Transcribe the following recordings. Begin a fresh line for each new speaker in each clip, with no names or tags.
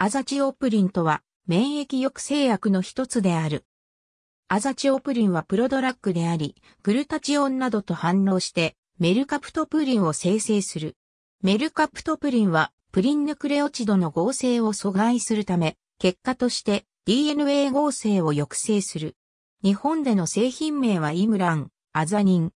アザチオプリンとは免疫抑制薬の一つである。アザチオプリンはプロドラッグであり、グルタチオンなどと反応してメルカプトプリンを生成する。メルカプトプリンはプリンヌクレオチドの合成を阻害するため、結果として DNA 合成を抑制する。日本での製品名はイムラン、アザニン。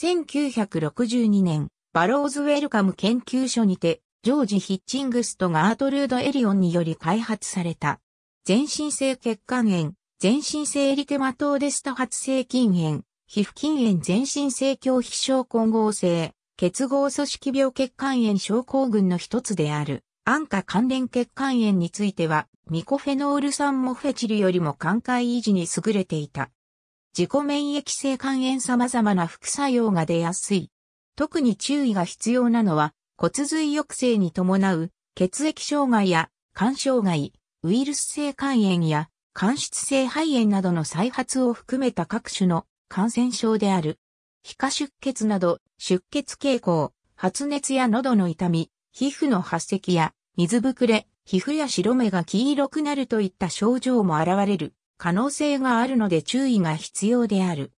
1962年、バローズウェルカム研究所にてジョージ・ヒッチングスとガートルード・エリオンにより開発された。全身性血管炎、全身性エリテマトーデスタ発性筋炎、皮膚筋炎全身性強皮症混合性、結合組織病血管炎症候群の一つである。安価関連血管炎については、ミコフェノール酸モフェチルよりも寛解維持に優れていた。自己免疫性肝炎様々な副作用が出やすい。特に注意が必要なのは、骨髄抑制に伴う血液障害や肝障害、ウイルス性肝炎や肝質性肺炎などの再発を含めた各種の感染症である。皮下出血など出血傾向、発熱や喉の痛み、皮膚の発石や水ぶくれ、皮膚や白目が黄色くなるといった症状も現れる可能性があるので注意が必要である。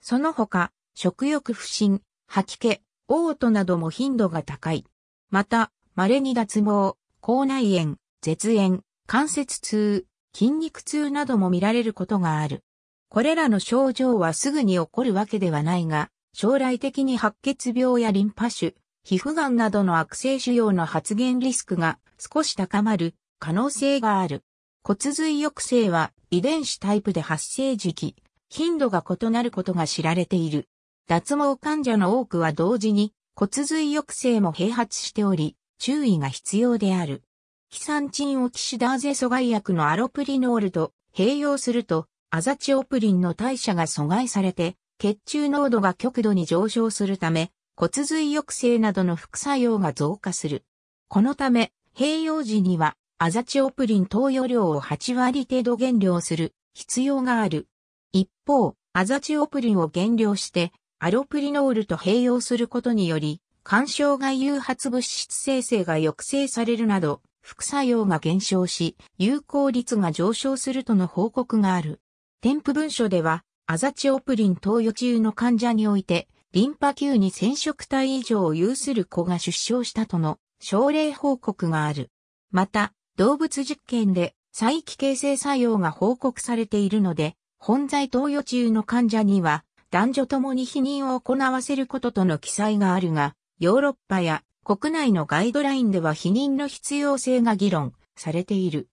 その他、食欲不振、吐き気、嘔吐なども頻度が高い。また、稀に脱毛、口内炎、絶炎、関節痛、筋肉痛なども見られることがある。これらの症状はすぐに起こるわけではないが、将来的に白血病やリンパ腫、皮膚がんなどの悪性腫瘍の発現リスクが少し高まる可能性がある。骨髄抑制は遺伝子タイプで発生時期、頻度が異なることが知られている。脱毛患者の多くは同時に骨髄抑制も併発しており、注意が必要である。キサンチンオキシダーゼ阻害薬のアロプリノールと併用すると、アザチオプリンの代謝が阻害されて、血中濃度が極度に上昇するため、骨髄抑制などの副作用が増加する。このため、併用時には、アザチオプリン投与量を8割程度減量する必要がある。一方、アザチオプリンを減量して、アロプリノールと併用することにより、干渉外誘発物質生成が抑制されるなど、副作用が減少し、有効率が上昇するとの報告がある。添付文書では、アザチオプリン投与中の患者において、リンパ球に染色体以上を有する子が出生したとの症例報告がある。また、動物実験で再帰形成作用が報告されているので、本在投与中の患者には男女ともに否認を行わせることとの記載があるが、ヨーロッパや国内のガイドラインでは否認の必要性が議論されている。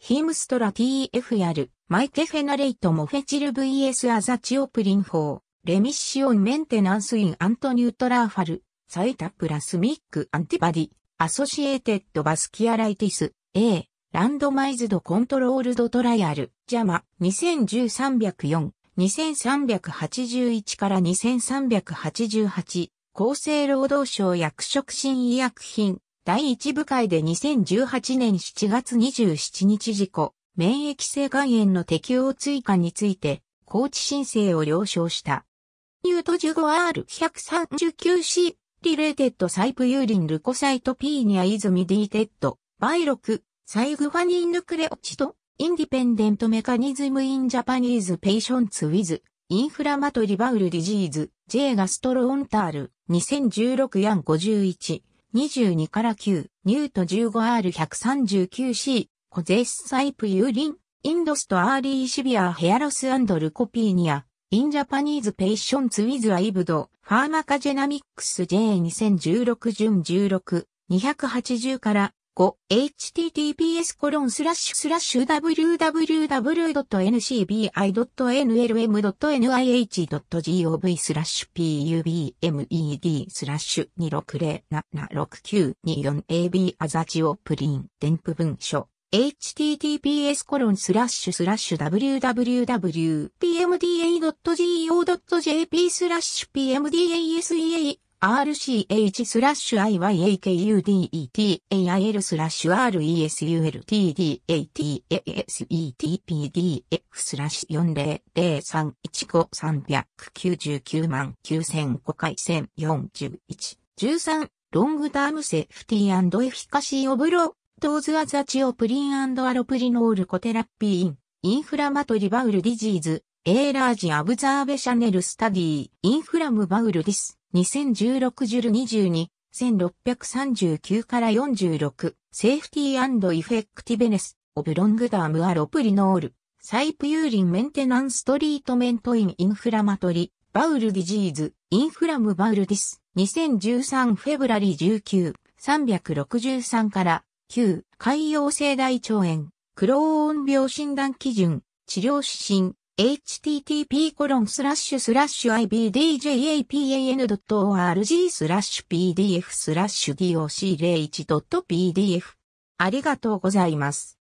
ヒームストラ TF やる、マイケフェナレイトモフェチル VS アザチオプリン法、レミッシオンメンテナンスインアントニュートラーファル、サイタプラスミックアンティバディ、アソシエーテッドバスキアライティス、A、ランドマイズドコントロールドトライアル、ジャマ、20304、2381から2388、厚生労働省薬食新医薬品、第1部会で2018年7月27日事故、免疫性肝炎の適用追加について、高知申請を了承した。ニュート 15R139C、リレーテッドサイプユーリンルコサイト P ニアイズミディテッド、バイロク、サイグファニンヌクレオチド、インディペンデントメカニズムインジャパニーズペイションツウィズ、インフラマトリバウルディジーズ、J ガストロオンタール、2016ヤン51、22から9、ニュート 15R139C、コゼスサイプユーリン、インドストアーリーシビアヘアロスアンドルコピーニア、インジャパニーズペイションツウィズアイブド、ファーマカジェナミックス J2016 準16、280から https コロンスラッシュスラッシュ www.ncbi.nlm.nih.gov スラッシュ pubmed スラッシュ 260769224ab アザチオプリン添付文書 https コロンスラッシュスラッシュ www.pmda.go.jp スラッシュ pmdasea rch スラッシュ iyakudetal i スラッシュ resultdatastpdf スラッシュ40031539万9005回1041 13ロングタームセーフティーエフィカシーオブロードーズアザチオプリンアロプリノールコテラピーンインフラマトリバウルディジーズエーラージアブザーベシャネルスタディインフラムバウルディス2016ジュル22、1639から46、セーフティーエフェクティベネス、オブロングダームアロプリノール、サイプユーリンメンテナンストリートメントインインフラマトリ、バウルディジーズ、インフラムバウルディス、2013フェブラリ19、363から9、海洋性大腸炎、クローン病診断基準、治療指針、http://ibdjapan.org コロンススララッッシシュュスラッシュ pdf スラッシュ doc01.pdf ありがとうございます。